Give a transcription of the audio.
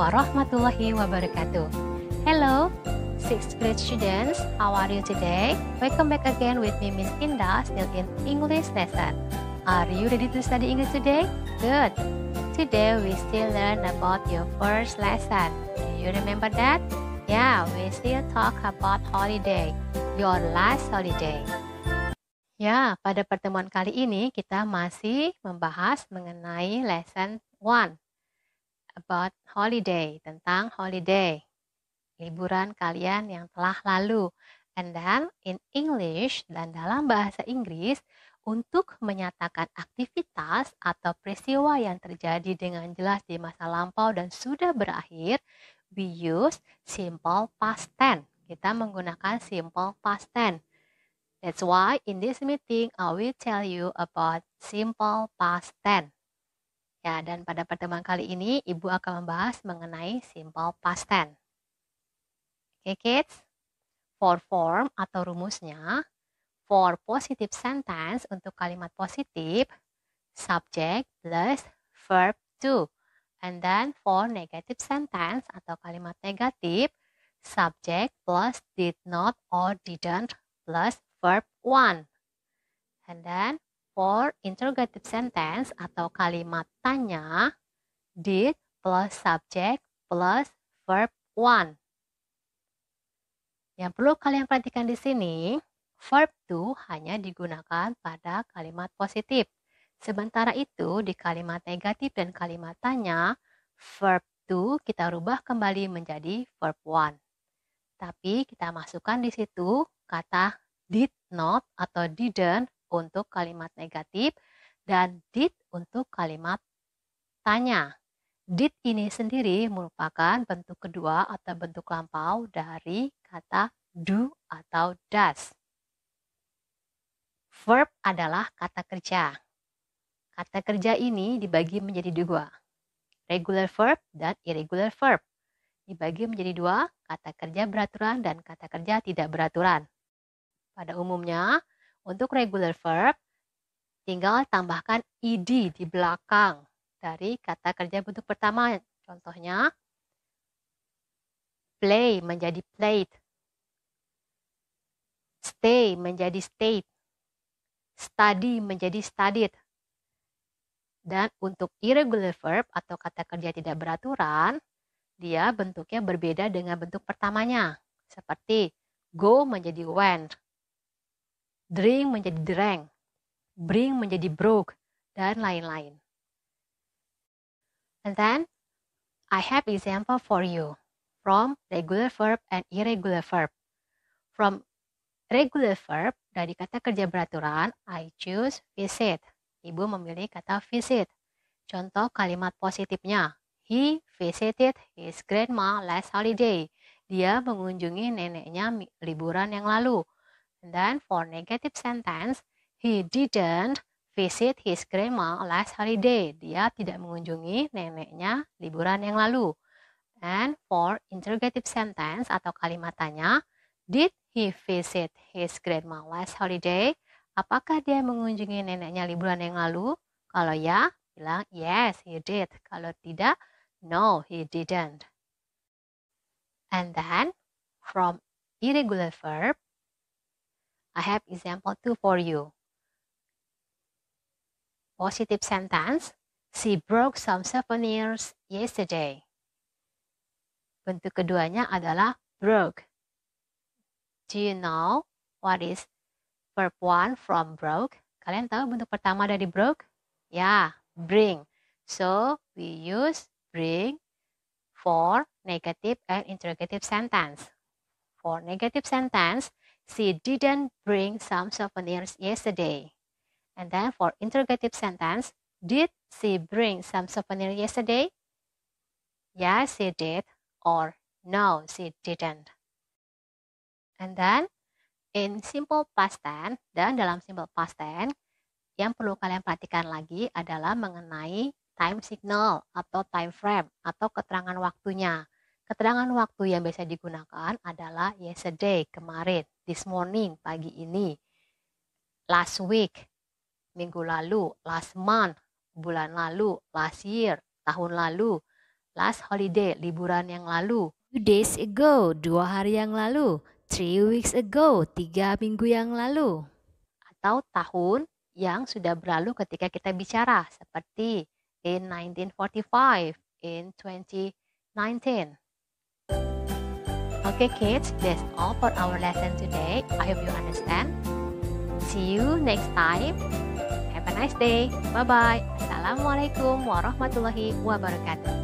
warahmatullahi wabarakatuh. Hello, sixth grade students, how are you today? Welcome back again with me, Miss Inda, still in English lesson. Are you ready to study English today? Good. Today we still learn about your first lesson. Do you remember that? Yeah, we still talk about holiday, your last holiday. Ya, pada pertemuan kali ini kita masih membahas mengenai lesson 1 about holiday, tentang holiday. Liburan kalian yang telah lalu. And then in English dan dalam bahasa Inggris untuk menyatakan aktivitas atau peristiwa yang terjadi dengan jelas di masa lampau dan sudah berakhir, we use simple past tense. Kita menggunakan simple past tense. That's why in this meeting I will tell you about simple past tense. Ya, dan pada pertemuan kali ini Ibu akan membahas mengenai simple past tense. Oke, okay, kids. For form atau rumusnya, for positive sentence untuk kalimat positif, subject plus verb to. And then for negative sentence atau kalimat negatif, subject plus did not or didn't plus verb one. And then for interrogative sentence atau kalimat tanya did plus subject plus verb one. Yang perlu kalian perhatikan di sini, verb to hanya digunakan pada kalimat positif. Sementara itu, di kalimat negatif dan kalimat tanya, verb to kita rubah kembali menjadi verb one. Tapi kita masukkan di situ kata did not atau didn't untuk kalimat negatif dan did untuk kalimat tanya. Did ini sendiri merupakan bentuk kedua atau bentuk lampau dari kata do atau does. Verb adalah kata kerja. Kata kerja ini dibagi menjadi dua, regular verb dan irregular verb. Dibagi menjadi dua, kata kerja beraturan dan kata kerja tidak beraturan. Pada umumnya, untuk regular verb, tinggal tambahkan -ed di belakang dari kata kerja bentuk pertama. Contohnya, play menjadi played, stay menjadi stayed, study menjadi studied. Dan untuk irregular verb atau kata kerja tidak beraturan, dia bentuknya berbeda dengan bentuk pertamanya. Seperti go menjadi went, drink menjadi drank, bring menjadi broke, dan lain-lain. And then, I have example for you from regular verb and irregular verb. From regular verb, dari kata kerja beraturan, I choose visit. Ibu memilih kata visit. Contoh kalimat positifnya, he visited his grandma last holiday. Dia mengunjungi neneknya liburan yang lalu. And then for negative sentence, he didn't visit his grandma last holiday. Dia tidak mengunjungi neneknya liburan yang lalu. And for interrogative sentence atau kalimat tanya, did he visit his grandma last holiday? Apakah dia mengunjungi neneknya liburan yang lalu? Kalau ya, bilang yes, he did. Kalau tidak, no, he didn't. And then, from irregular verb, I have example two for you. Positive sentence. She broke some souvenirs yesterday. Bentuk keduanya adalah broke. Do you know what is verb one from broke? Kalian tahu bentuk pertama dari broke? Ya, bring. So, we use bring for negative and interrogative sentence. For negative sentence, She didn't bring some souvenirs yesterday. And then for interrogative sentence, did she bring some souvenir yesterday? Yes, she did. Or no, she didn't. And then in simple past tense dan dalam simple past tense yang perlu kalian perhatikan lagi adalah mengenai time signal atau time frame atau keterangan waktunya. Keterangan waktu yang biasa digunakan adalah yesterday, kemarin, this morning, pagi ini, last week, minggu lalu, last month, bulan lalu, last year, tahun lalu, last holiday, liburan yang lalu, two days ago, dua hari yang lalu, three weeks ago, tiga minggu yang lalu, atau tahun yang sudah berlalu ketika kita bicara, seperti in 1945, in 2019. Okay kids, that's all for our lesson today. I hope you understand. See you next time. Have a nice day. Bye-bye. Assalamualaikum warahmatullahi wabarakatuh.